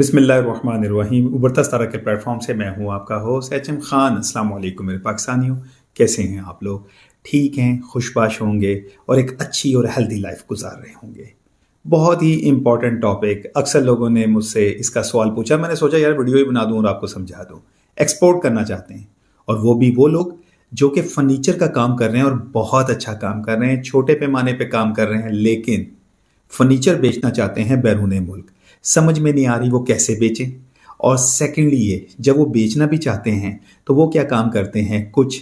बिसमीम उबरता सतारा के प्लेटफॉर्म से मैं हूँ आपका होस्ट एच एम ख़ान अस्सलाम वालेकुम मेरे पाकिस्तानियों कैसे हैं आप लोग ठीक हैं खुशबाश होंगे और एक अच्छी और हेल्दी लाइफ गुजार रहे होंगे बहुत ही इंपॉर्टेंट टॉपिक अक्सर लोगों ने मुझसे इसका सवाल पूछा मैंने सोचा यार वीडियो ही बना दूँ और आपको समझा दूँ एक्सपोर्ट करना चाहते हैं और वो भी वो लोग जो कि फर्नीचर का काम कर रहे हैं और बहुत अच्छा काम कर रहे हैं छोटे पैमाने पर काम कर रहे हैं लेकिन फर्नीचर बेचना चाहते हैं बैरून मुल्क समझ में नहीं आ रही वो कैसे बेचें और सेकेंडली ये जब वो बेचना भी चाहते हैं तो वो क्या काम करते हैं कुछ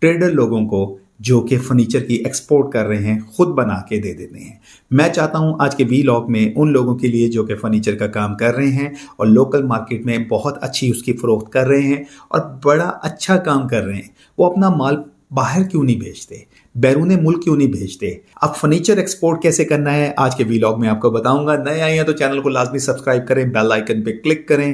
ट्रेडर लोगों को जो कि फर्नीचर की एक्सपोर्ट कर रहे हैं खुद बना के दे देते हैं मैं चाहता हूं आज के वी लॉक में उन लोगों के लिए जो कि फर्नीचर का काम कर रहे हैं और लोकल मार्केट में बहुत अच्छी उसकी फ़रोख्त कर रहे हैं और बड़ा अच्छा काम कर रहे हैं वो अपना माल बाहर क्यों नहीं बेचते बैरून मुल्क क्यों नहीं भेजते अब फर्नीचर एक्सपोर्ट कैसे करना है आज के वीलॉग में आपको बताऊंगा नए आए हैं तो चैनल को लाजमी सब्सक्राइब करें बेल आइकन पे क्लिक करें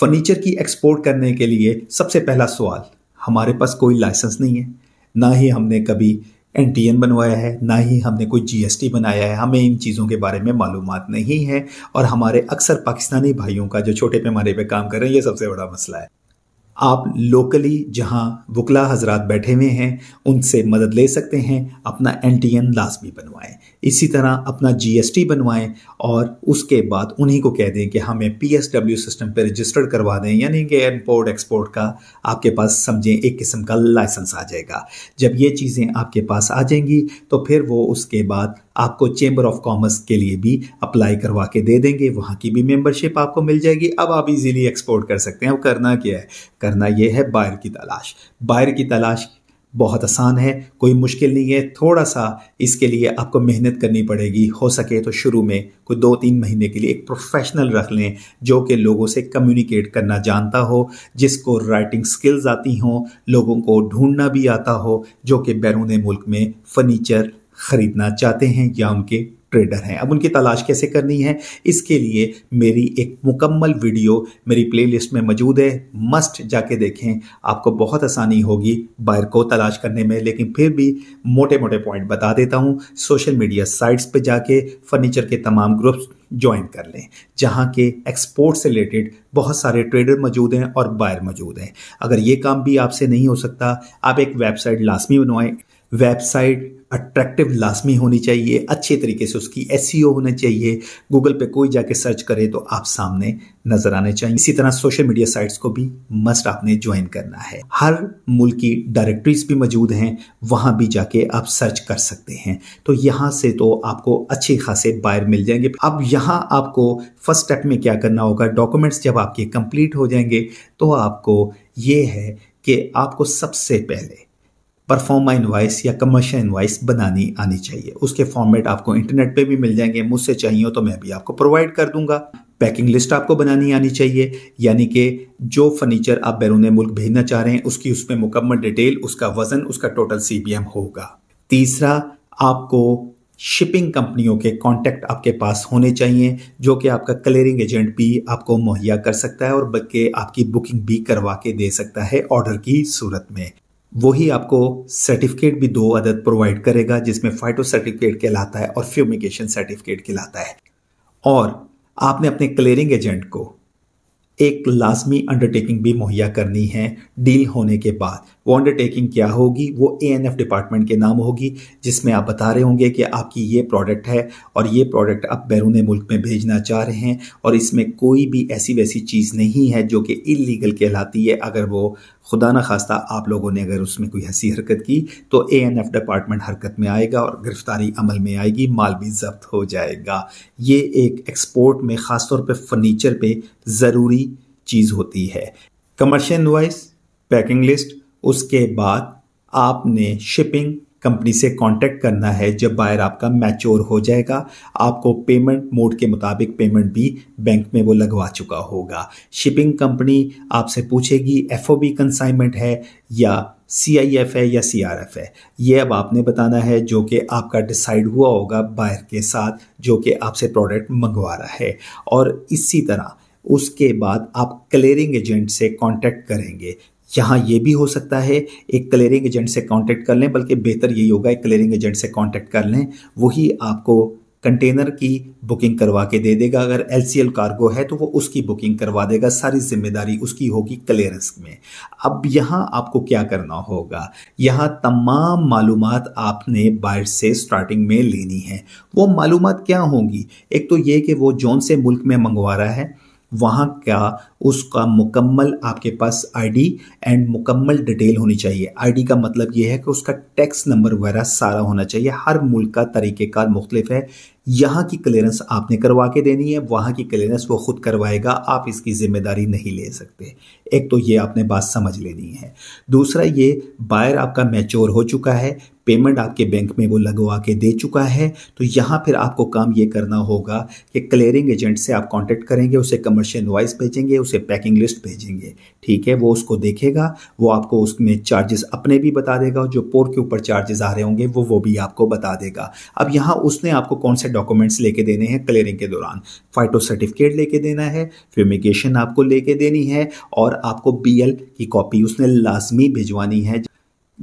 फर्नीचर की एक्सपोर्ट करने के लिए सबसे पहला सवाल हमारे पास कोई लाइसेंस नहीं है ना ही हमने कभी एन टी बनवाया है ना ही हमने कोई जीएसटी बनाया है हमें इन चीज़ों के बारे में मालूम नहीं है और हमारे अक्सर पाकिस्तानी भाइयों का जो छोटे पैमाने पर काम कर रहे हैं ये सबसे बड़ा मसला है आप लोकली जहां वकला हजरात बैठे हुए हैं उनसे मदद ले सकते हैं अपना एन टी एन लाजमी बनवाएँ इसी तरह अपना जीएसटी बनवाएं और उसके बाद उन्हीं को कह दें कि हमें पीएसडब्ल्यू सिस्टम पर रजिस्टर्ड करवा दें यानी कि इम्पोर्ट एक्सपोर्ट का आपके पास समझें एक किस्म का लाइसेंस आ जाएगा जब ये चीज़ें आपके पास आ जाएंगी तो फिर वो उसके बाद आपको चेंबर ऑफ कॉमर्स के लिए भी अप्लाई करवा के दे देंगे वहाँ की भी मेम्बरशिप आपको मिल जाएगी अब आप इजीली एक्सपोर्ट कर सकते हैं अब करना क्या है करना ये है बायर की तलाश बायर की तलाश बहुत आसान है कोई मुश्किल नहीं है थोड़ा सा इसके लिए आपको मेहनत करनी पड़ेगी हो सके तो शुरू में कोई दो तीन महीने के लिए एक प्रोफेशनल रख लें जो कि लोगों से कम्युनिकेट करना जानता हो जिसको राइटिंग स्किल्स आती हों लोगों को ढूंढना भी आता हो जो कि बैरून मुल्क में फ़र्नीचर ख़रीदना चाहते हैं या उनके ट्रेडर हैं अब उनकी तलाश कैसे करनी है इसके लिए मेरी एक मुकम्मल वीडियो मेरी प्लेलिस्ट में मौजूद है मस्ट जाके देखें आपको बहुत आसानी होगी बायर को तलाश करने में लेकिन फिर भी मोटे मोटे पॉइंट बता देता हूँ सोशल मीडिया साइट्स पे जाके फर्नीचर के तमाम ग्रुप्स ज्वाइन कर लें जहाँ के एक्सपोर्ट से रिलेटेड बहुत सारे ट्रेडर मौजूद हैं और बायर मौजूद हैं अगर ये काम भी आपसे नहीं हो सकता आप एक वेबसाइट लाजमी बनवाएं वेबसाइट अट्रैक्टिव लाजमी होनी चाहिए अच्छे तरीके से उसकी एस e होना चाहिए गूगल पे कोई जाके सर्च करे तो आप सामने नजर आने चाहिए इसी तरह सोशल मीडिया साइट्स को भी मस्ट आपने ज्वाइन करना है हर मुल्क की डायरेक्टरीज भी मौजूद हैं वहाँ भी जाके आप सर्च कर सकते हैं तो यहाँ से तो आपको अच्छे खासे बायर मिल जाएंगे अब यहाँ आपको फर्स्ट स्टेप में क्या करना होगा डॉक्यूमेंट्स जब आपके कंप्लीट हो जाएंगे तो आपको ये है कि आपको सबसे पहले परफॉर्मा इन्वाइस या कमर्शियल इन्वाइस बनानी आनी चाहिए उसके फॉर्मेट आपको इंटरनेट पे भी मिल जाएंगे मुझसे चाहिए तो मैं भी आपको प्रोवाइड कर दूंगा पैकिंग लिस्ट आपको बनानी आनी चाहिए यानी कि जो फर्नीचर आप बैरून मुल्क भेजना चाह रहे हैं उसकी उसमें मुकम्मल डिटेल उसका वज़न उसका टोटल सी होगा तीसरा आपको शिपिंग कंपनियों के कॉन्टेक्ट आपके पास होने चाहिए जो कि आपका क्लियरिंग एजेंट भी आपको मुहैया कर सकता है और बल्कि आपकी बुकिंग भी करवा के दे सकता है ऑर्डर की सूरत में वही आपको सर्टिफिकेट भी दो अदद प्रोवाइड करेगा जिसमें फाइटो सर्टिफिकेट कहलाता है और फ्यूमिकेशन सर्टिफिकेट कहलाता है और आपने अपने क्लियरिंग एजेंट को एक लाजमी अंडरटेकिंग भी मुहैया करनी है डील होने के बाद वो अंडरटेकिंग क्या होगी वो ए डिपार्टमेंट के नाम होगी जिसमें आप बता रहे होंगे कि आपकी ये प्रोडक्ट है और ये प्रोडक्ट आप बैरून मुल्क में भेजना चाह रहे हैं और इसमें कोई भी ऐसी वैसी चीज़ नहीं है जो कि इलीगल कहलाती है अगर वो खुदा न खास्ता आप लोगों ने अगर उसमें कोई हंसी हरकत की तो ए एन एफ डिपार्टमेंट हरकत में आएगा और गिरफ्तारी अमल में आएगी माल भी जब्त हो जाएगा ये एक एक्सपोर्ट में ख़ास तौर पर फर्नीचर पर ज़रूरी चीज़ होती है कमर्शियल वाइज पैकिंग लिस्ट उसके बाद आपने शिपिंग कंपनी से कांटेक्ट करना है जब बायर आपका मैच्योर हो जाएगा आपको पेमेंट मोड के मुताबिक पेमेंट भी बैंक में वो लगवा चुका होगा शिपिंग कंपनी आपसे पूछेगी एफ ओ बी कंसाइनमेंट है या सी आई एफ है या सी आर एफ है ये अब आपने बताना है जो कि आपका डिसाइड हुआ होगा बायर के साथ जो कि आपसे प्रोडक्ट मंगवा रहा है और इसी तरह उसके बाद आप क्लियरिंग एजेंट से कांटेक्ट करेंगे यहाँ ये भी हो सकता है एक क्लियरिंग एजेंट से कांटेक्ट कर लें बल्कि बेहतर यही होगा एक क्लियरिंग एजेंट से कांटेक्ट कर लें वही आपको कंटेनर की बुकिंग करवा के दे देगा अगर एल कार्गो है तो वो उसकी बुकिंग करवा देगा सारी जिम्मेदारी उसकी होगी क्लियरेंस में अब यहाँ आपको क्या करना होगा यहाँ तमाम मालूम आपने बाइट से स्टार्टिंग में लेनी है वो मालूम क्या होंगी एक तो ये कि वो जौन से मुल्क में मंगवा रहा है वहाँ का उसका मुकम्मल आपके पास आईडी एंड मुकम्मल डिटेल होनी चाहिए आईडी का मतलब यह है कि उसका टैक्स नंबर वगैरह सारा होना चाहिए हर मुल्क का तरीक़ेकार मुख्तलिफ है यहाँ की क्लियरेंस आपने करवा के देनी है वहाँ की क्लियरेंस वो खुद करवाएगा आप इसकी ज़िम्मेदारी नहीं ले सकते एक तो ये आपने बात समझ लेनी है दूसरा ये बायर आपका मैच्योर हो चुका है पेमेंट आपके बैंक में वो लगवा के दे चुका है तो यहाँ फिर आपको काम ये करना होगा कि क्लियरिंग एजेंट से आप कांटेक्ट करेंगे उसे कमर्शियल इन्वाइस भेजेंगे उसे पैकिंग लिस्ट भेजेंगे ठीक है वो उसको देखेगा वो आपको उसमें चार्जेस अपने भी बता देगा जो पोर्ट के ऊपर चार्जेस आ रहे होंगे वो वो भी आपको बता देगा अब यहाँ उसने आपको कौन से डॉक्यूमेंट्स लेके देने हैं क्लियरिंग के दौरान फाइटो सर्टिफिकेट लेके देना है फ्यूमिगेशन आपको लेके देनी है और आपको बी की कॉपी उसने लाजमी भिजवानी है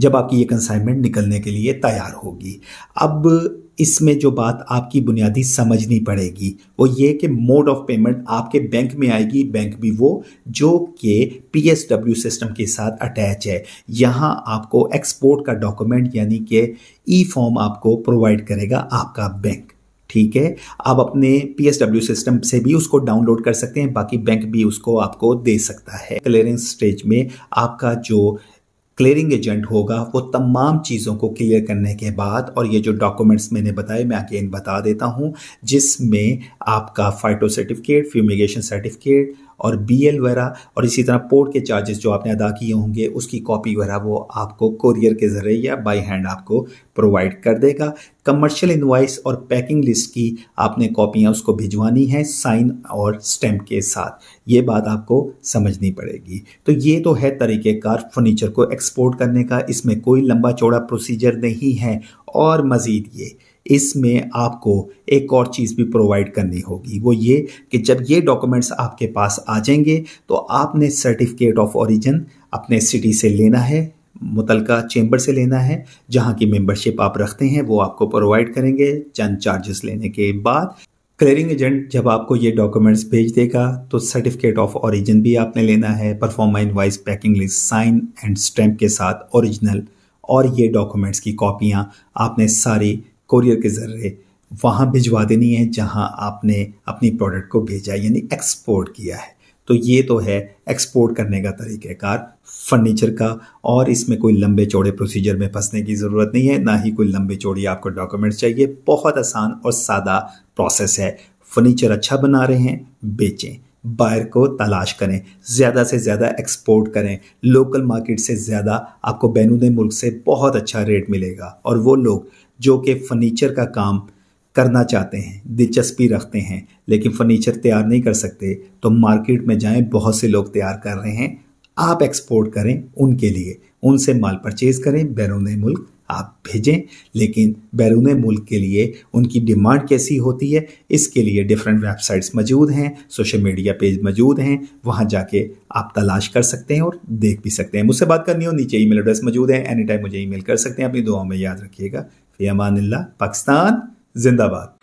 जब आपकी ये कंसाइनमेंट निकलने के लिए तैयार होगी अब इसमें जो बात आपकी बुनियादी समझनी पड़ेगी वो ये कि मोड ऑफ पेमेंट आपके बैंक में आएगी बैंक भी वो जो कि पी सिस्टम के साथ अटैच है यहाँ आपको एक्सपोर्ट का डॉक्यूमेंट यानी कि ई फॉर्म आपको प्रोवाइड करेगा आपका बैंक ठीक है आप अपने पी सिस्टम से भी उसको डाउनलोड कर सकते हैं बाकी बैंक भी उसको आपको दे सकता है क्लियरेंस स्टेज में आपका जो क्लियरिंग एजेंट होगा वो तमाम चीज़ों को क्लियर करने के बाद और ये जो डॉक्यूमेंट्स मैंने बताए मैं अगेन बता देता हूँ जिसमें आपका फाइटो सर्टिफिकेट फ्यूमिगेशन सर्टिफिकेट और बी एल वगैरह और इसी तरह पोर्ट के चार्जेस जो आपने अदा किए होंगे उसकी कॉपी वगैरह वो आपको कोरियर के ज़रिए या बाई हैंड आपको प्रोवाइड कर देगा कमर्शियल इन्वाइस और पैकिंग लिस्ट की आपने कॉपियाँ उसको भिजवानी हैं साइन और स्टैम्प के साथ ये बात आपको समझनी पड़ेगी तो ये तो है तरीक़ेकार फर्नीचर को एक्सपोर्ट करने का इसमें कोई लंबा चौड़ा प्रोसीजर नहीं है और मज़ीद ये इसमें आपको एक और चीज़ भी प्रोवाइड करनी होगी वो ये कि जब ये डॉक्यूमेंट्स आपके पास आ जाएंगे तो आपने सर्टिफिकेट ऑफ ओरिजिन अपने सिटी से लेना है मुतलका चेम्बर से लेना है जहाँ की मेंबरशिप आप रखते हैं वो आपको प्रोवाइड करेंगे चंद चार्जेस लेने के बाद क्लियरिंग एजेंट जब आपको ये डॉक्यूमेंट्स भेज देगा तो सर्टिफिकेट ऑफ ओरिजिन भी आपने लेना है proforma invoice packing list sign and stamp के साथ ओरिजिनल और ये डॉक्यूमेंट्स की कॉपियाँ आपने सारी कोरियर के ज़रिए वहाँ भिजवा देनी है जहाँ आपने अपनी प्रोडक्ट को भेजा यानी एक्सपोर्ट किया है तो ये तो है एक्सपोर्ट करने का तरीक़ाकार फर्नीचर का और इसमें कोई लंबे चौड़े प्रोसीजर में फंसने की ज़रूरत नहीं है ना ही कोई लंबे चौड़ी आपको डॉक्यूमेंट्स चाहिए बहुत आसान और सादा प्रोसेस है फर्नीचर अच्छा बना रहे हैं बेचें बायर को तलाश करें ज़्यादा से ज़्यादा एक्सपोर्ट करें लोकल मार्केट से ज़्यादा आपको बैरून मुल्क से बहुत अच्छा रेट मिलेगा और वो लोग जो कि फ़र्नीचर का काम करना चाहते हैं दिलचस्पी रखते हैं लेकिन फ़र्नीचर तैयार नहीं कर सकते तो मार्केट में जाएं बहुत से लोग तैयार कर रहे हैं आप एक्सपोर्ट करें उनके लिए उनसे माल परचेज़ करें बैरून मुल्क आप भेजें लेकिन बैरून मुल्क के लिए उनकी डिमांड कैसी होती है इसके लिए डिफरेंट वेबसाइट्स मौजूद हैं सोशल मीडिया पेज मौजूद हैं वहाँ जाके आप तलाश कर सकते हैं और देख भी सकते हैं मुझसे बात करनी हो नीचे ईमेल एड्रेस मौजूद है एनी टाइम मुझे ईमेल कर सकते हैं अपनी दुआओं में याद रखिएगा यमान पाकिस्तान जिंदाबाद